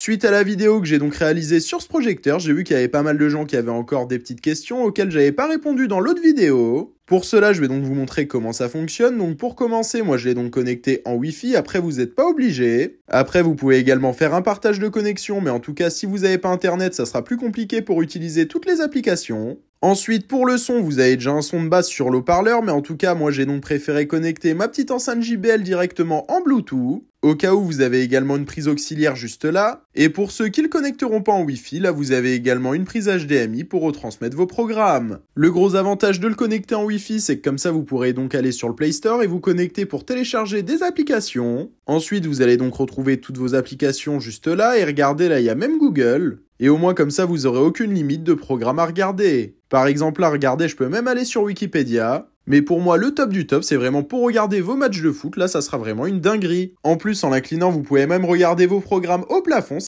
Suite à la vidéo que j'ai donc réalisée sur ce projecteur, j'ai vu qu'il y avait pas mal de gens qui avaient encore des petites questions auxquelles j'avais pas répondu dans l'autre vidéo. Pour cela, je vais donc vous montrer comment ça fonctionne. Donc pour commencer, moi je l'ai donc connecté en Wi-Fi, après vous n'êtes pas obligé. Après, vous pouvez également faire un partage de connexion, mais en tout cas, si vous n'avez pas internet, ça sera plus compliqué pour utiliser toutes les applications. Ensuite, pour le son, vous avez déjà un son de basse sur l'eau parleur mais en tout cas, moi j'ai donc préféré connecter ma petite enceinte JBL directement en Bluetooth. Au cas où, vous avez également une prise auxiliaire juste là. Et pour ceux qui ne le connecteront pas en Wi-Fi, là vous avez également une prise HDMI pour retransmettre vos programmes. Le gros avantage de le connecter en Wi-Fi, c'est que comme ça vous pourrez donc aller sur le Play Store et vous connecter pour télécharger des applications. Ensuite, vous allez donc retrouver toutes vos applications juste là et regardez là, il y a même Google. Et au moins comme ça, vous aurez aucune limite de programme à regarder. Par exemple, à regarder, je peux même aller sur Wikipédia. Mais pour moi, le top du top, c'est vraiment pour regarder vos matchs de foot. Là, ça sera vraiment une dinguerie. En plus, en l'inclinant, vous pouvez même regarder vos programmes au plafond.